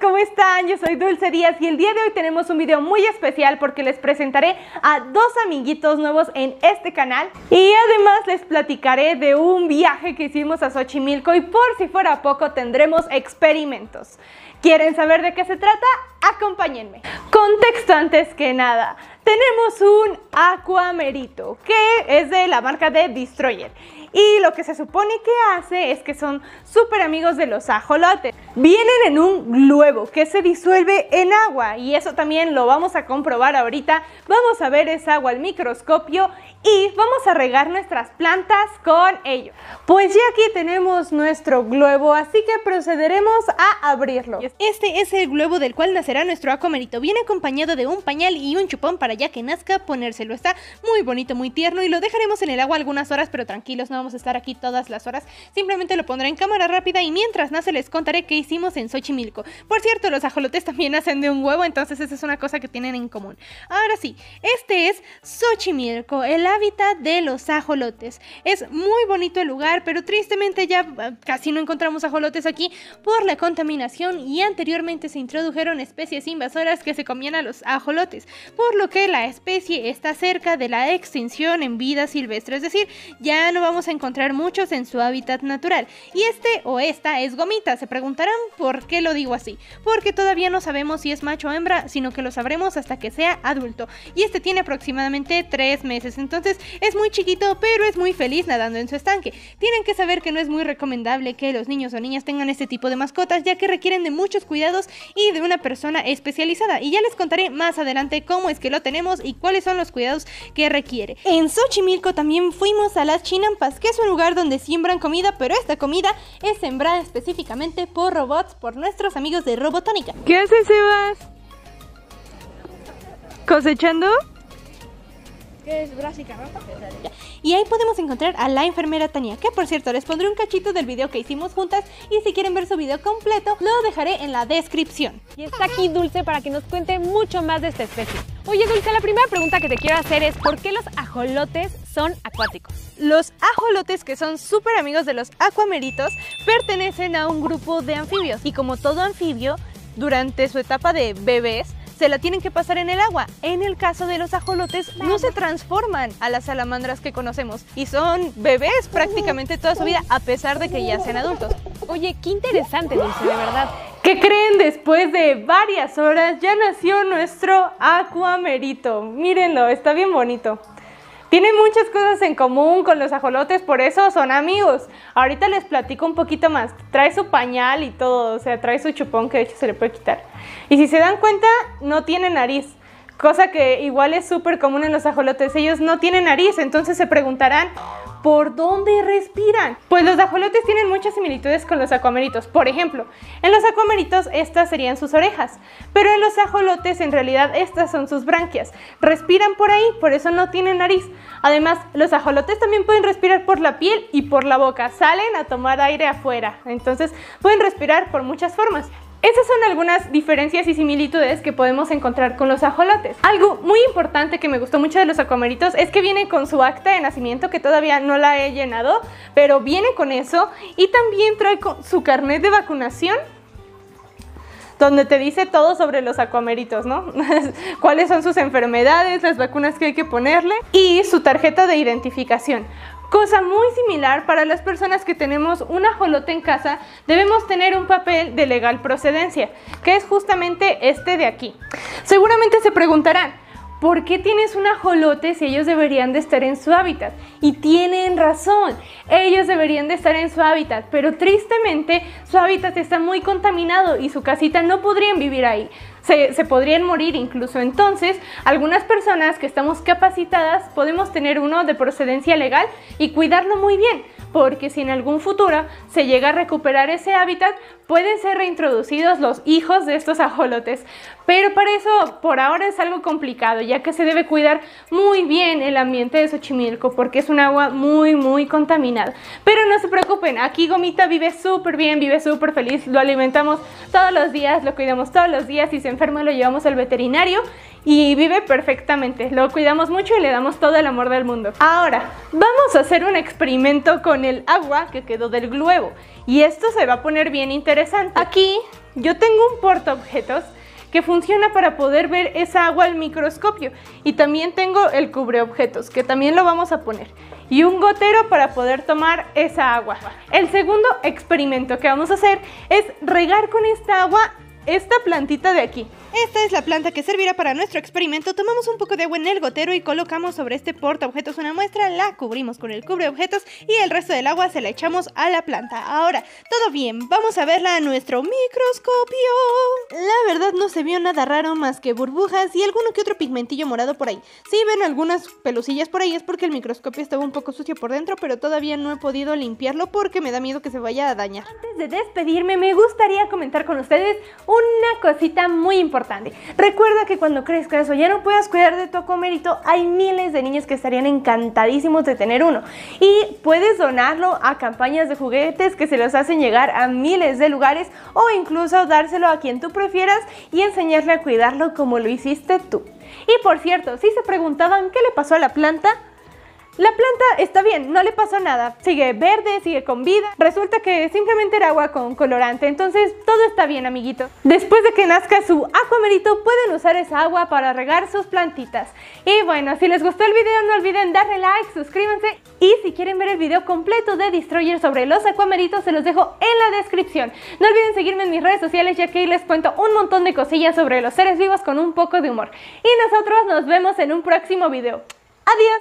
¿cómo están? Yo soy Dulce Díaz y el día de hoy tenemos un video muy especial porque les presentaré a dos amiguitos nuevos en este canal y además les platicaré de un viaje que hicimos a Xochimilco y por si fuera poco tendremos experimentos. ¿Quieren saber de qué se trata? Acompáñenme. Contexto antes que nada tenemos un acuamerito que es de la marca de Destroyer. Y lo que se supone que hace es que son súper amigos de los ajolotes. Vienen en un globo que se disuelve en agua y eso también lo vamos a comprobar ahorita. Vamos a ver esa agua al microscopio y vamos a regar nuestras plantas con ello. Pues ya aquí tenemos nuestro globo, así que procederemos a abrirlo. Este es el globo del cual nacerá nuestro acomerito. Viene acompañado de un pañal y un chupón para ya que nazca, ponérselo. Está muy bonito, muy tierno y lo dejaremos en el agua algunas horas, pero tranquilos, no vamos a estar aquí todas las horas. Simplemente lo pondré en cámara rápida y mientras nace les contaré qué hicimos en Xochimilco. Por cierto, los ajolotes también nacen de un huevo, entonces esa es una cosa que tienen en común. Ahora sí, este es Xochimilco, el hábitat de los ajolotes. Es muy bonito el lugar, pero tristemente ya eh, casi no encontramos ajolotes aquí por la contaminación y anteriormente se introdujeron especies invasoras que se comían a los ajolotes, por lo que la especie está cerca de la extinción en vida silvestre, es decir, ya no vamos a encontrar muchos en su hábitat natural. Y este o esta es gomita, se preguntarán por qué lo digo así, porque todavía no sabemos si es macho o hembra, sino que lo sabremos hasta que sea adulto. Y este tiene aproximadamente 3 meses, entonces es muy chiquito, pero es muy feliz nadando en su estanque. Tienen que saber que no es muy recomendable que los niños o niñas tengan este tipo de mascotas, ya que requieren de muchos cuidados y de una persona especializada. Y ya les contaré más adelante cómo es que lo tengo y cuáles son los cuidados que requiere. En Xochimilco también fuimos a las chinampas, que es un lugar donde siembran comida, pero esta comida es sembrada específicamente por robots, por nuestros amigos de Robotónica. ¿Qué haces, Sebas? ¿Cosechando? es Y ahí podemos encontrar a la enfermera Tania, que por cierto les pondré un cachito del video que hicimos juntas y si quieren ver su video completo lo dejaré en la descripción. Y está aquí Dulce para que nos cuente mucho más de esta especie. Oye, Dulce, la primera pregunta que te quiero hacer es ¿por qué los ajolotes son acuáticos? Los ajolotes, que son súper amigos de los acuameritos, pertenecen a un grupo de anfibios y como todo anfibio, durante su etapa de bebés, se la tienen que pasar en el agua. En el caso de los ajolotes, no se transforman a las salamandras que conocemos y son bebés prácticamente toda su vida, a pesar de que ya sean adultos. Oye, qué interesante, Dulce, de verdad. ¿Qué creen? Después de varias horas ya nació nuestro acuamerito. Mírenlo, está bien bonito. Tiene muchas cosas en común con los ajolotes, por eso son amigos. Ahorita les platico un poquito más. Trae su pañal y todo, o sea, trae su chupón que de hecho se le puede quitar. Y si se dan cuenta, no tiene nariz cosa que igual es súper común en los ajolotes. Ellos no tienen nariz, entonces se preguntarán por dónde respiran. Pues los ajolotes tienen muchas similitudes con los acuameritos. Por ejemplo, en los acuameritos estas serían sus orejas, pero en los ajolotes en realidad estas son sus branquias. Respiran por ahí, por eso no tienen nariz. Además, los ajolotes también pueden respirar por la piel y por la boca. Salen a tomar aire afuera, entonces pueden respirar por muchas formas. Esas son algunas diferencias y similitudes que podemos encontrar con los ajolotes. Algo muy importante que me gustó mucho de los acuameritos es que viene con su acta de nacimiento, que todavía no la he llenado, pero viene con eso. Y también trae con su carnet de vacunación donde te dice todo sobre los acuameritos, ¿no? Cuáles son sus enfermedades, las vacunas que hay que ponerle y su tarjeta de identificación. Cosa muy similar para las personas que tenemos una ajolote en casa, debemos tener un papel de legal procedencia, que es justamente este de aquí. Seguramente se preguntarán, ¿por qué tienes un ajolote si ellos deberían de estar en su hábitat? Y tienen razón, ellos deberían de estar en su hábitat, pero tristemente su hábitat está muy contaminado y su casita no podrían vivir ahí. Se, se, podrían morir incluso. Entonces, algunas personas que estamos capacitadas podemos tener uno de procedencia legal y cuidarlo muy bien porque si en algún futuro se llega a recuperar ese hábitat, pueden ser reintroducidos los hijos de estos ajolotes. Pero para eso, por ahora es algo complicado, ya que se debe cuidar muy bien el ambiente de Xochimilco, porque es un agua muy, muy contaminada. Pero no se preocupen, aquí Gomita vive súper bien, vive súper feliz, lo alimentamos todos los días, lo cuidamos todos los días, si se enferma lo llevamos al veterinario y vive perfectamente. Lo cuidamos mucho y le damos todo el amor del mundo. Ahora, vamos a hacer un experimento con el agua que quedó del globo y esto se va a poner bien interesante. Aquí yo tengo un portaobjetos que funciona para poder ver esa agua al microscopio y también tengo el cubreobjetos que también lo vamos a poner y un gotero para poder tomar esa agua. El segundo experimento que vamos a hacer es regar con esta agua esta plantita de aquí. Esta es la planta que servirá para nuestro experimento. Tomamos un poco de agua en el gotero y colocamos sobre este portaobjetos una muestra, la cubrimos con el cubreobjetos y el resto del agua se la echamos a la planta. Ahora, todo bien, vamos a verla a nuestro microscopio. La verdad no se vio nada raro más que burbujas y alguno que otro pigmentillo morado por ahí. Si ven algunas pelucillas por ahí es porque el microscopio estaba un poco sucio por dentro, pero todavía no he podido limpiarlo porque me da miedo que se vaya a dañar. Antes de despedirme, me gustaría comentar con ustedes una cosita muy importante. Recuerda que cuando crezcas eso ya no puedas cuidar de tu comerito, hay miles de niños que estarían encantadísimos de tener uno. Y puedes donarlo a campañas de juguetes que se los hacen llegar a miles de lugares o incluso dárselo a quien tú prefieras y enseñarle a cuidarlo como lo hiciste tú. Y por cierto, si se preguntaban qué le pasó a la planta, la planta está bien, no le pasó nada, sigue verde, sigue con vida, resulta que simplemente era agua con colorante, entonces todo está bien amiguito. Después de que nazca su acuamerito pueden usar esa agua para regar sus plantitas. Y bueno, si les gustó el video no olviden darle like, suscríbanse y si quieren ver el video completo de Destroyer sobre los acuameritos se los dejo en la descripción. No olviden seguirme en mis redes sociales ya que ahí les cuento un montón de cosillas sobre los seres vivos con un poco de humor. Y nosotros nos vemos en un próximo video. ¡Adiós!